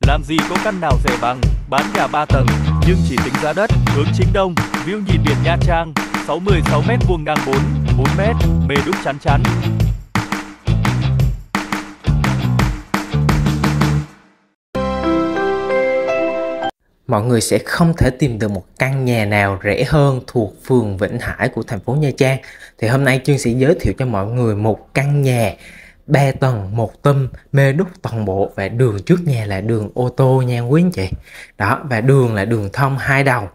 Làm gì có căn nào rẻ bằng, bán nhà 3 tầng, nhưng chỉ tính giá đất, hướng chính đông, view nhìn biển Nha Trang, 66 m vuông ngang 4, 4 m, mê đúc chắn chắn. Mọi người sẽ không thể tìm được một căn nhà nào rẻ hơn thuộc phường Vĩnh Hải của thành phố Nha Trang. Thì hôm nay Chương sẽ giới thiệu cho mọi người một căn nhà ba tầng một tâm mê đúc toàn bộ và đường trước nhà là đường ô tô nha quý anh chị đó và đường là đường thông hai đầu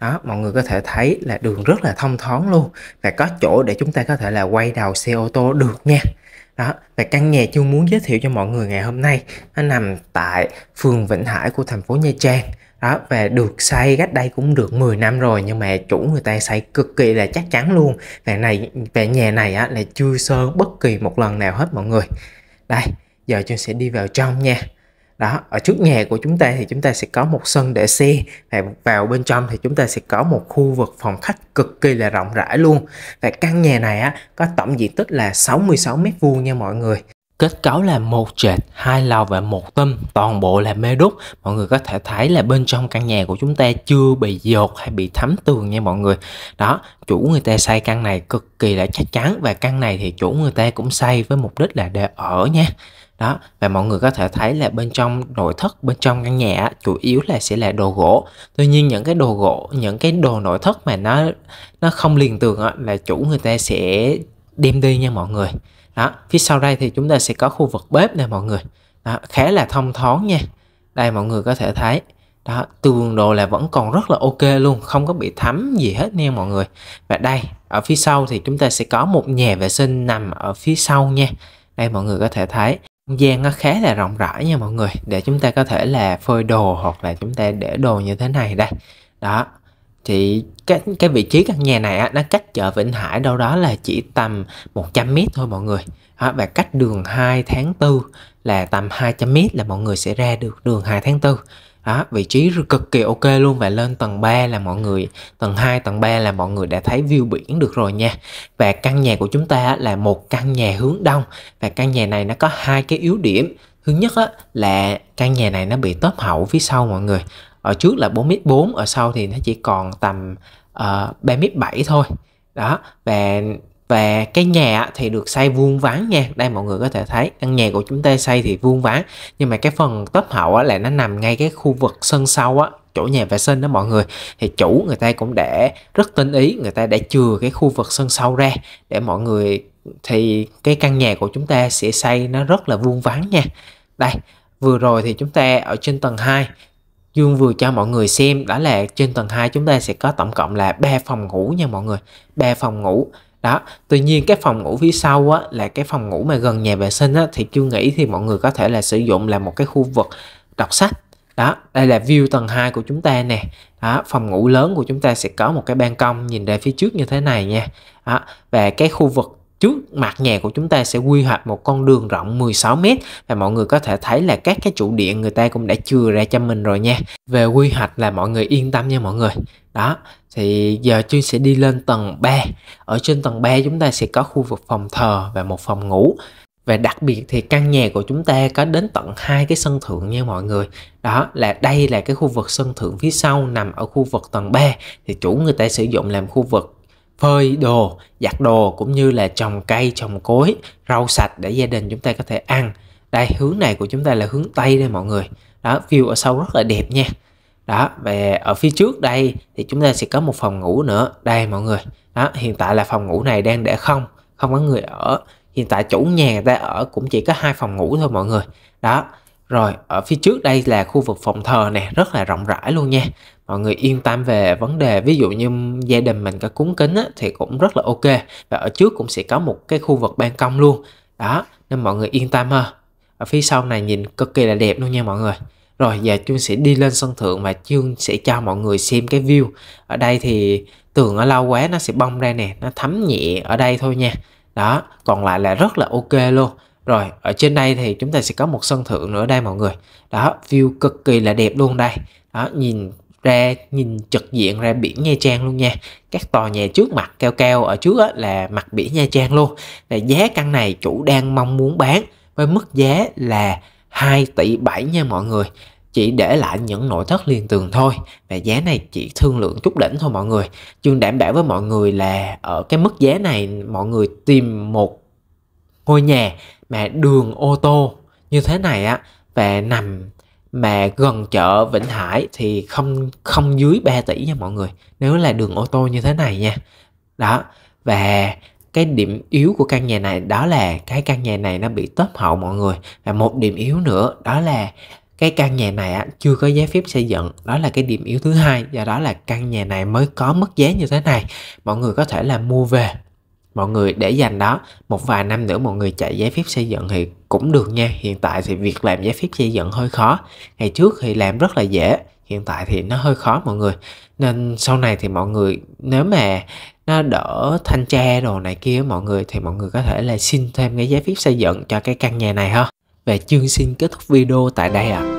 đó mọi người có thể thấy là đường rất là thông thoáng luôn và có chỗ để chúng ta có thể là quay đầu xe ô tô được nha đó và căn nhà chương muốn giới thiệu cho mọi người ngày hôm nay nó nằm tại phường Vĩnh Hải của thành phố Nha Trang đó và được xây cách đây cũng được 10 năm rồi nhưng mà chủ người ta xây cực kỳ là chắc chắn luôn và này về nhà này á là chưa sơn bất kỳ một lần nào hết mọi người đây giờ chúng sẽ đi vào trong nha đó ở trước nhà của chúng ta thì chúng ta sẽ có một sân để xe và vào bên trong thì chúng ta sẽ có một khu vực phòng khách cực kỳ là rộng rãi luôn và căn nhà này á có tổng diện tích là 66 mét vuông nha mọi người Kết cấu là một trệt, hai lầu và một tâm, toàn bộ là mê đúc. Mọi người có thể thấy là bên trong căn nhà của chúng ta chưa bị dột hay bị thấm tường nha mọi người. Đó, chủ người ta xây căn này cực kỳ là chắc chắn và căn này thì chủ người ta cũng xây với mục đích là để ở nha đó và mọi người có thể thấy là bên trong nội thất bên trong căn nhà chủ yếu là sẽ là đồ gỗ tuy nhiên những cái đồ gỗ những cái đồ nội thất mà nó nó không liền tường đó, là chủ người ta sẽ đem đi nha mọi người đó phía sau đây thì chúng ta sẽ có khu vực bếp nè mọi người đó, khá là thông thoáng nha đây mọi người có thể thấy đó tường đồ là vẫn còn rất là ok luôn không có bị thấm gì hết nha mọi người và đây ở phía sau thì chúng ta sẽ có một nhà vệ sinh nằm ở phía sau nha đây mọi người có thể thấy không gian nó khá là rộng rãi nha mọi người để chúng ta có thể là phơi đồ hoặc là chúng ta để đồ như thế này đây đó thì cái cái vị trí căn nhà này á, nó cách chợ Vĩnh Hải đâu đó là chỉ tầm 100 mét thôi mọi người đó, và cách đường 2 tháng 4 là tầm 200 mét là mọi người sẽ ra được đường 2 tháng 4 đó vị trí cực kỳ ok luôn và lên tầng 3 là mọi người tầng 2 tầng 3 là mọi người đã thấy view biển được rồi nha và căn nhà của chúng ta là một căn nhà hướng đông và căn nhà này nó có hai cái yếu điểm thứ nhất á, là căn nhà này nó bị tốp hậu phía sau mọi người ở trước là 4m4 ở sau thì nó chỉ còn tầm uh, ờ, 3m7 thôi đó và và cái nhà thì được xây vuông vắn nha đây mọi người có thể thấy căn nhà của chúng ta xây thì vuông vắn nhưng mà cái phần tấp hậu á, là nó nằm ngay cái khu vực sân sau á chỗ nhà vệ sinh đó mọi người thì chủ người ta cũng để rất tinh ý người ta đã chừa cái khu vực sân sau ra để mọi người thì cái căn nhà của chúng ta sẽ xây nó rất là vuông vắn nha đây vừa rồi thì chúng ta ở trên tầng 2 Dương vừa cho mọi người xem đó là trên tầng 2 chúng ta sẽ có tổng cộng là 3 phòng ngủ nha mọi người 3 phòng ngủ đó tuy nhiên cái phòng ngủ phía sau á, là cái phòng ngủ mà gần nhà vệ sinh á, thì chưa nghĩ thì mọi người có thể là sử dụng là một cái khu vực đọc sách đó đây là view tầng 2 của chúng ta nè đó, phòng ngủ lớn của chúng ta sẽ có một cái ban công nhìn ra phía trước như thế này nha đó, và cái khu vực trước mặt nhà của chúng ta sẽ quy hoạch một con đường rộng 16 mét và mọi người có thể thấy là các cái trụ điện người ta cũng đã chừa ra cho mình rồi nha về quy hoạch là mọi người yên tâm nha mọi người đó thì giờ Chuyên sẽ đi lên tầng 3 ở trên tầng 3 chúng ta sẽ có khu vực phòng thờ và một phòng ngủ và đặc biệt thì căn nhà của chúng ta có đến tận hai cái sân thượng nha mọi người đó là đây là cái khu vực sân thượng phía sau nằm ở khu vực tầng 3 thì chủ người ta sử dụng làm khu vực phơi đồ, giặt đồ cũng như là trồng cây, trồng cối, rau sạch để gia đình chúng ta có thể ăn. Đây, hướng này của chúng ta là hướng Tây đây mọi người. Đó, view ở sau rất là đẹp nha đó về ở phía trước đây thì chúng ta sẽ có một phòng ngủ nữa đây mọi người đó hiện tại là phòng ngủ này đang để không không có người ở hiện tại chủ nhà người ta ở cũng chỉ có hai phòng ngủ thôi mọi người đó rồi ở phía trước đây là khu vực phòng thờ nè rất là rộng rãi luôn nha mọi người yên tâm về vấn đề ví dụ như gia đình mình có cúng kính á, thì cũng rất là ok và ở trước cũng sẽ có một cái khu vực ban công luôn đó nên mọi người yên tâm ha ở phía sau này nhìn cực kỳ là đẹp luôn nha mọi người rồi giờ dạ, Chương sẽ đi lên sân thượng và Chương sẽ cho mọi người xem cái view. Ở đây thì tường ở lâu quá nó sẽ bong ra nè, nó thấm nhẹ ở đây thôi nha. Đó, còn lại là rất là ok luôn. Rồi, ở trên đây thì chúng ta sẽ có một sân thượng nữa đây mọi người. Đó, view cực kỳ là đẹp luôn đây. Đó, nhìn ra nhìn trực diện ra biển Nha Trang luôn nha các tòa nhà trước mặt cao cao ở trước là mặt biển Nha Trang luôn và giá căn này chủ đang mong muốn bán với mức giá là 2 tỷ 7 nha mọi người chỉ để lại những nội thất liền tường thôi và giá này chỉ thương lượng chút đỉnh thôi mọi người chương đảm bảo với mọi người là ở cái mức giá này mọi người tìm một ngôi nhà mà đường ô tô như thế này á và nằm mà gần chợ Vĩnh Hải thì không không dưới 3 tỷ nha mọi người nếu là đường ô tô như thế này nha đó và cái điểm yếu của căn nhà này đó là cái căn nhà này nó bị tốp hậu mọi người và một điểm yếu nữa đó là cái căn nhà này á, chưa có giấy phép xây dựng đó là cái điểm yếu thứ hai do đó là căn nhà này mới có mức giá như thế này mọi người có thể là mua về mọi người để dành đó một vài năm nữa mọi người chạy giấy phép xây dựng thì cũng được nha hiện tại thì việc làm giấy phép xây dựng hơi khó ngày trước thì làm rất là dễ hiện tại thì nó hơi khó mọi người nên sau này thì mọi người nếu mà nó đỡ thanh tra đồ này kia mọi người thì mọi người có thể là xin thêm cái giấy phép xây dựng cho cái căn nhà này ha và chương xin kết thúc video tại đây ạ à.